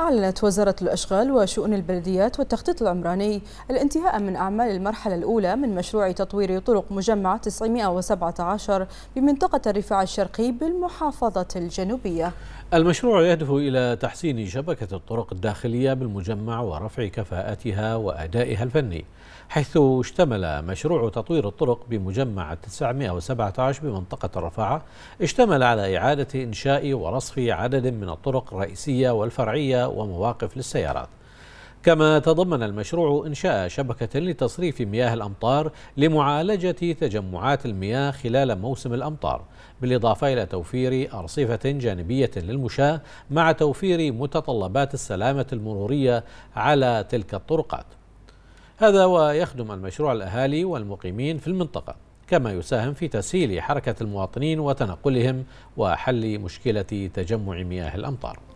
أعلنت وزارة الأشغال وشؤون البلديات والتخطيط العمراني الانتهاء من أعمال المرحلة الأولى من مشروع تطوير طرق مجمع 917 بمنطقة الرفاع الشرقي بالمحافظة الجنوبية المشروع يهدف إلى تحسين شبكة الطرق الداخلية بالمجمع ورفع كفاءتها وأدائها الفني حيث اشتمل مشروع تطوير الطرق بمجمع 917 بمنطقة الرفاعة اشتمل على إعادة إنشاء ورصف عدد من الطرق الرئيسية والفرعية ومواقف للسيارات كما تضمن المشروع إنشاء شبكة لتصريف مياه الأمطار لمعالجة تجمعات المياه خلال موسم الأمطار بالإضافة إلى توفير أرصفة جانبية للمشاة مع توفير متطلبات السلامة المرورية على تلك الطرقات هذا ويخدم المشروع الأهالي والمقيمين في المنطقة كما يساهم في تسهيل حركة المواطنين وتنقلهم وحل مشكلة تجمع مياه الأمطار